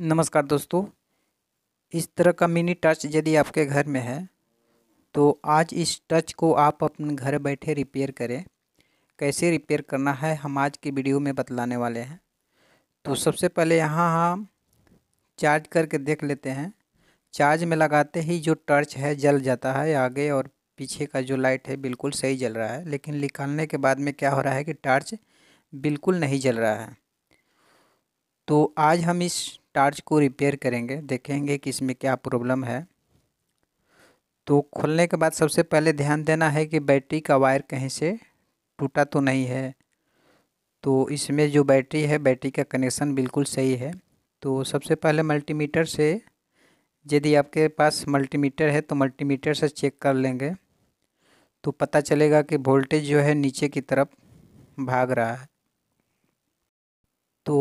नमस्कार दोस्तों इस तरह का मिनी टच यदि आपके घर में है तो आज इस टच को आप अपने घर बैठे रिपेयर करें कैसे रिपेयर करना है हम आज की वीडियो में बतलाने वाले हैं तो सबसे पहले यहाँ हम चार्ज करके देख लेते हैं चार्ज में लगाते ही जो टर्च है जल जाता है आगे और पीछे का जो लाइट है बिल्कुल सही जल रहा है लेकिन निकालने के बाद में क्या हो रहा है कि टर्च बिल्कुल नहीं जल रहा है तो आज हम इस टार्च को रिपेयर करेंगे देखेंगे कि इसमें क्या प्रॉब्लम है तो खोलने के बाद सबसे पहले ध्यान देना है कि बैटरी का वायर कहीं से टूटा तो नहीं है तो इसमें जो बैटरी है बैटरी का कनेक्शन बिल्कुल सही है तो सबसे पहले मल्टीमीटर से यदि आपके पास मल्टीमीटर है तो मल्टीमीटर से चेक कर लेंगे तो पता चलेगा कि वोल्टेज जो है नीचे की तरफ भाग रहा है तो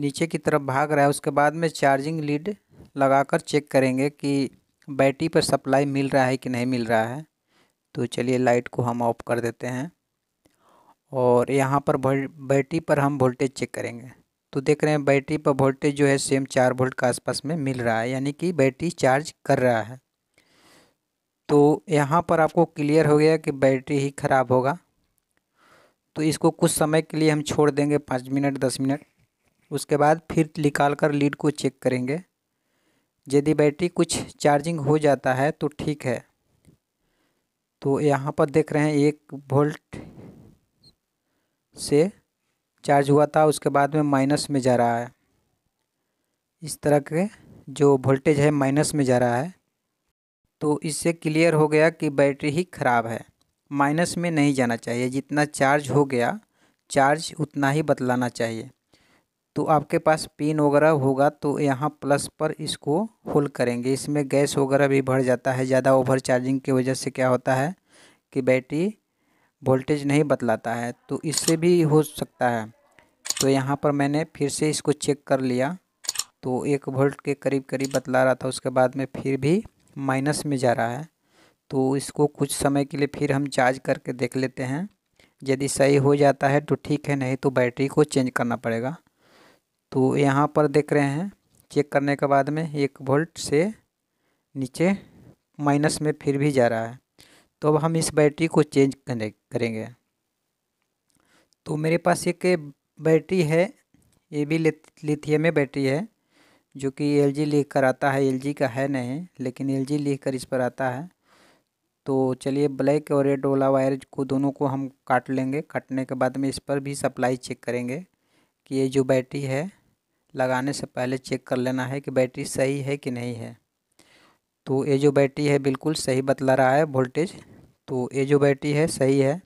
नीचे की तरफ भाग रहा है उसके बाद में चार्जिंग लीड लगाकर चेक करेंगे कि बैटरी पर सप्लाई मिल रहा है कि नहीं मिल रहा है तो चलिए लाइट को हम ऑफ कर देते हैं और यहाँ पर बैटरी पर हम वोल्टेज चेक करेंगे तो देख रहे हैं बैटरी पर वोल्टेज जो है सेम चार वोल्ट के आसपास में मिल रहा है यानी कि बैटरी चार्ज कर रहा है तो यहाँ पर आपको क्लियर हो गया कि बैटरी ही ख़राब होगा तो इसको कुछ समय के लिए हम छोड़ देंगे पाँच मिनट दस मिनट उसके बाद फिर निकाल कर लीड को चेक करेंगे यदि बैटरी कुछ चार्जिंग हो जाता है तो ठीक है तो यहाँ पर देख रहे हैं एक वोल्ट से चार्ज हुआ था उसके बाद में माइनस में जा रहा है इस तरह के जो वोल्टेज है माइनस में जा रहा है तो इससे क्लियर हो गया कि बैटरी ही ख़राब है माइनस में नहीं जाना चाहिए जितना चार्ज हो गया चार्ज उतना ही बतलाना चाहिए तो आपके पास पिन वगैरह होगा तो यहाँ प्लस पर इसको होल करेंगे इसमें गैस वगैरह भी भर जाता है ज़्यादा ओवर चार्जिंग की वजह से क्या होता है कि बैटरी वोल्टेज नहीं बतलाता है तो इससे भी हो सकता है तो यहाँ पर मैंने फिर से इसको चेक कर लिया तो एक वोल्ट के करीब करीब बतला रहा था उसके बाद में फिर भी माइनस में जा रहा है तो इसको कुछ समय के लिए फिर हम चार्ज करके देख लेते हैं यदि सही हो जाता है तो ठीक है नहीं तो बैटरी को चेंज करना पड़ेगा तो यहाँ पर देख रहे हैं चेक करने के बाद में एक वोल्ट से नीचे माइनस में फिर भी जा रहा है तो अब हम इस बैटरी को चेंज करेंगे तो मेरे पास एक बैटरी है ये भी लिथियम में बैटरी है जो कि एल जी लिख कर आता है एल जी का है नहीं लेकिन एल जी लिख कर इस पर आता है तो चलिए ब्लैक और रेड वाला वायर को दोनों को हम काट लेंगे काटने के बाद में इस पर भी सप्लाई चेक करेंगे कि ये जो बैटरी है लगाने से पहले चेक कर लेना है कि बैटरी सही है कि नहीं है तो ये जो बैटरी है बिल्कुल सही बतला रहा है वोल्टेज तो ये जो बैटरी है सही है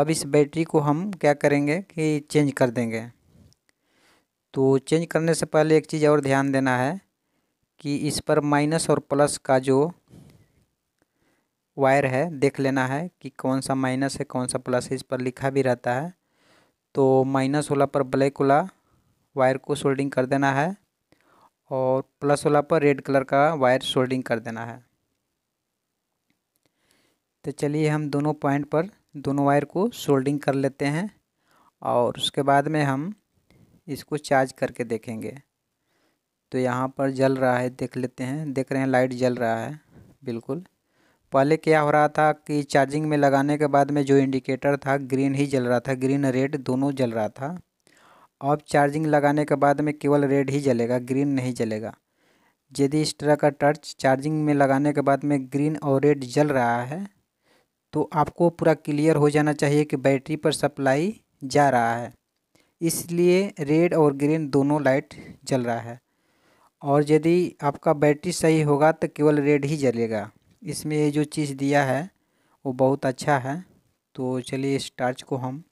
अब इस बैटरी को हम क्या करेंगे कि चेंज कर देंगे तो चेंज करने से पहले एक चीज़ और ध्यान देना है कि इस पर माइनस और प्लस का जो वायर है देख लेना है कि कौन सा माइनस है कौन सा प्लस है इस पर लिखा भी रहता है तो माइनस वाला पर ब्लैक वाला वायर को सोल्डिंग कर देना है और प्लस वाला पर रेड कलर का वायर सोल्डिंग कर देना है तो चलिए हम दोनों पॉइंट पर दोनों वायर को सोल्डिंग कर लेते हैं और उसके बाद में हम इसको चार्ज करके देखेंगे तो यहाँ पर जल रहा है देख लेते हैं देख रहे हैं लाइट जल रहा है बिल्कुल पहले क्या हो रहा था कि चार्जिंग में लगाने के बाद में जो इंडिकेटर था ग्रीन ही जल रहा था ग्रीन रेड दोनों जल रहा था अब चार्जिंग लगाने के बाद में केवल रेड ही जलेगा ग्रीन नहीं जलेगा यदि इस तरह का टर्च चार्जिंग में लगाने के बाद में ग्रीन और रेड जल रहा है तो आपको पूरा क्लियर हो जाना चाहिए कि बैटरी पर सप्लाई जा रहा है इसलिए रेड और ग्रीन दोनों लाइट जल रहा है और यदि आपका बैटरी सही होगा तो केवल रेड ही जलेगा इसमें ये जो चीज़ दिया है वो बहुत अच्छा है तो चलिए इस टार्च को हम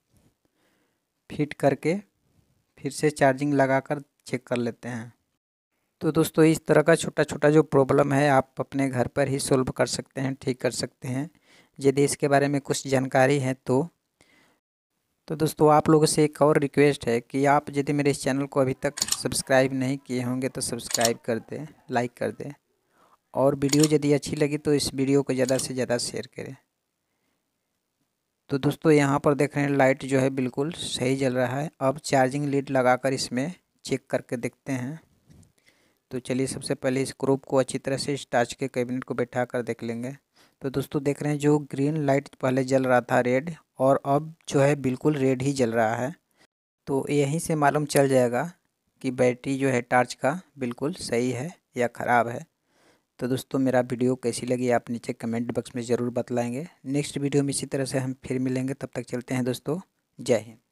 फिट करके फिर से चार्जिंग लगाकर चेक कर लेते हैं तो दोस्तों इस तरह का छोटा छोटा जो प्रॉब्लम है आप अपने घर पर ही सोल्व कर सकते हैं ठीक कर सकते हैं यदि इसके बारे में कुछ जानकारी है तो तो दोस्तों आप लोगों से एक और रिक्वेस्ट है कि आप यदि मेरे इस चैनल को अभी तक सब्सक्राइब नहीं किए होंगे तो सब्सक्राइब कर दें लाइक कर दें और वीडियो यदि अच्छी लगी तो इस वीडियो को ज़्यादा से ज़्यादा शेयर करें तो दोस्तों यहाँ पर देख रहे हैं लाइट जो है बिल्कुल सही जल रहा है अब चार्जिंग लीड लगाकर इसमें चेक करके देखते हैं तो चलिए सबसे पहले इस क्रोप को अच्छी तरह से स्टार्च के कैबिनेट को बैठा कर देख लेंगे तो दोस्तों देख रहे हैं जो ग्रीन लाइट पहले जल रहा था रेड और अब जो है बिल्कुल रेड ही जल रहा है तो यहीं से मालूम चल जाएगा कि बैटरी जो है टार्च का बिल्कुल सही है या ख़राब है तो दोस्तों मेरा वीडियो कैसी लगी आप नीचे कमेंट बॉक्स में ज़रूर बतलाएंगे नेक्स्ट वीडियो में इसी तरह से हम फिर मिलेंगे तब तक चलते हैं दोस्तों जय हिंद